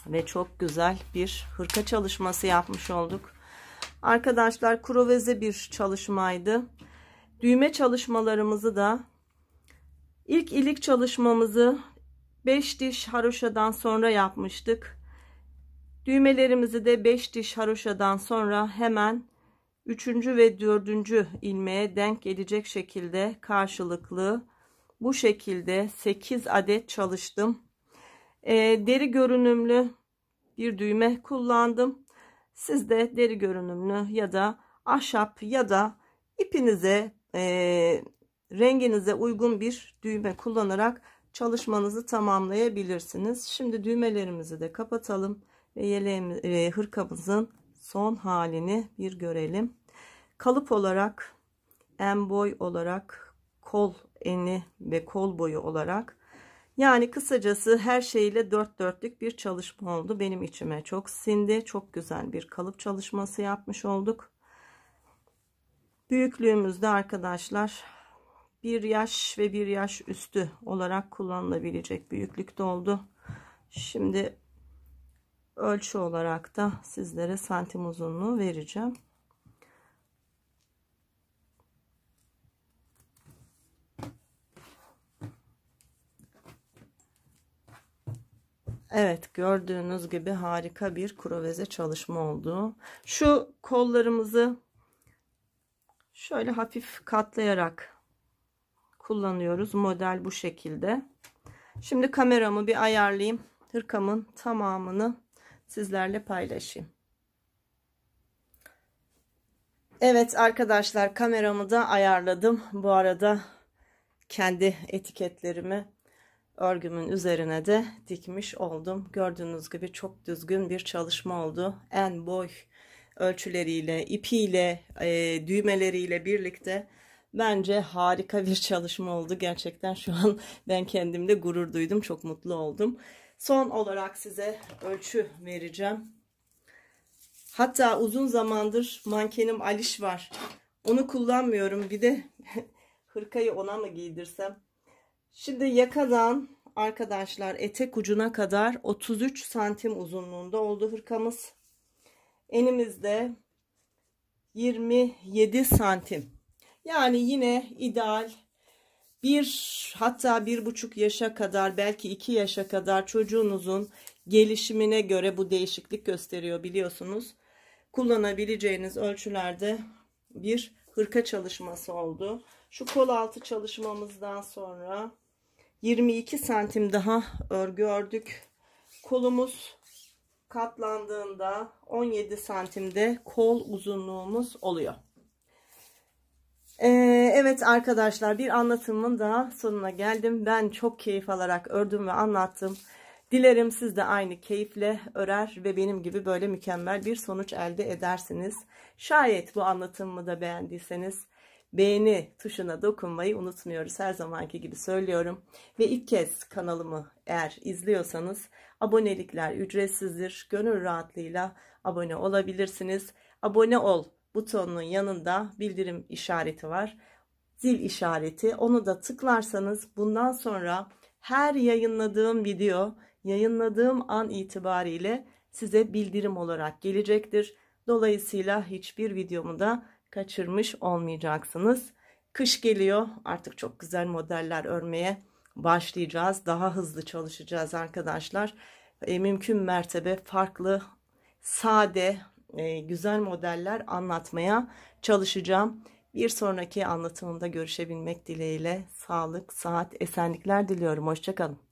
ve çok güzel bir hırka çalışması yapmış olduk. Arkadaşlar kroveze bir çalışmaydı. Düğme çalışmalarımızı da ilk ilik çalışmamızı 5 diş haroşadan sonra yapmıştık. Düğmelerimizi de 5 diş haroşadan sonra hemen 3. ve 4. ilmeğe denk gelecek şekilde karşılıklı bu şekilde 8 adet çalıştım. E, deri görünümlü bir düğme kullandım. Siz de deri görünümlü ya da ahşap ya da ipinize e, renginize uygun bir düğme kullanarak çalışmanızı tamamlayabilirsiniz. Şimdi düğmelerimizi de kapatalım ve yeleğimiz, e, hırkamızın son halini bir görelim. Kalıp olarak en boy olarak kol eni ve kol boyu olarak yani kısacası her şeyle dört dörtlük bir çalışma oldu. Benim içime çok sindi. Çok güzel bir kalıp çalışması yapmış olduk. Büyüklüğümüzde arkadaşlar bir yaş ve bir yaş üstü olarak kullanılabilecek büyüklükte oldu. Şimdi ölçü olarak da sizlere santim uzunluğu vereceğim. Evet gördüğünüz gibi harika bir kroveze çalışma oldu. Şu kollarımızı şöyle hafif katlayarak kullanıyoruz. Model bu şekilde. Şimdi kameramı bir ayarlayayım. Hırkamın tamamını sizlerle paylaşayım. Evet arkadaşlar kameramı da ayarladım. Bu arada kendi etiketlerimi örgümün üzerine de dikmiş oldum. Gördüğünüz gibi çok düzgün bir çalışma oldu. En boy ölçüleriyle, ipiyle, e, düğmeleriyle birlikte bence harika bir çalışma oldu. Gerçekten şu an ben kendimde gurur duydum. Çok mutlu oldum. Son olarak size ölçü vereceğim. Hatta uzun zamandır mankenim Aliş var. Onu kullanmıyorum. Bir de hırkayı ona mı giydirsem? Şimdi yakadan arkadaşlar etek ucuna kadar 33 santim uzunluğunda oldu hırkamız. Enimizde 27 santim. Yani yine ideal bir hatta bir buçuk yaşa kadar belki iki yaşa kadar çocuğunuzun gelişimine göre bu değişiklik gösteriyor biliyorsunuz. Kullanabileceğiniz ölçülerde bir hırka çalışması oldu. Şu kol altı çalışmamızdan sonra 22 santim daha örgü ördük. Kolumuz katlandığında 17 santimde kol uzunluğumuz oluyor. Ee, evet arkadaşlar bir anlatımın daha sonuna geldim. Ben çok keyif alarak ördüm ve anlattım. Dilerim siz de aynı keyifle örer ve benim gibi böyle mükemmel bir sonuç elde edersiniz. Şayet bu anlatımımı da beğendiyseniz beğeni tuşuna dokunmayı unutmuyoruz. Her zamanki gibi söylüyorum. Ve ilk kez kanalımı eğer izliyorsanız abonelikler ücretsizdir. Gönül rahatlığıyla abone olabilirsiniz. Abone ol butonunun yanında bildirim işareti var. Zil işareti. Onu da tıklarsanız bundan sonra her yayınladığım video yayınladığım an itibariyle size bildirim olarak gelecektir. Dolayısıyla hiçbir videomu da kaçırmış olmayacaksınız. Kış geliyor. Artık çok güzel modeller örmeye başlayacağız. Daha hızlı çalışacağız arkadaşlar. E, mümkün mertebe farklı, sade, e, güzel modeller anlatmaya çalışacağım. Bir sonraki anlatımımda görüşebilmek dileğiyle sağlık, saat, esenlikler diliyorum. Hoşçakalın.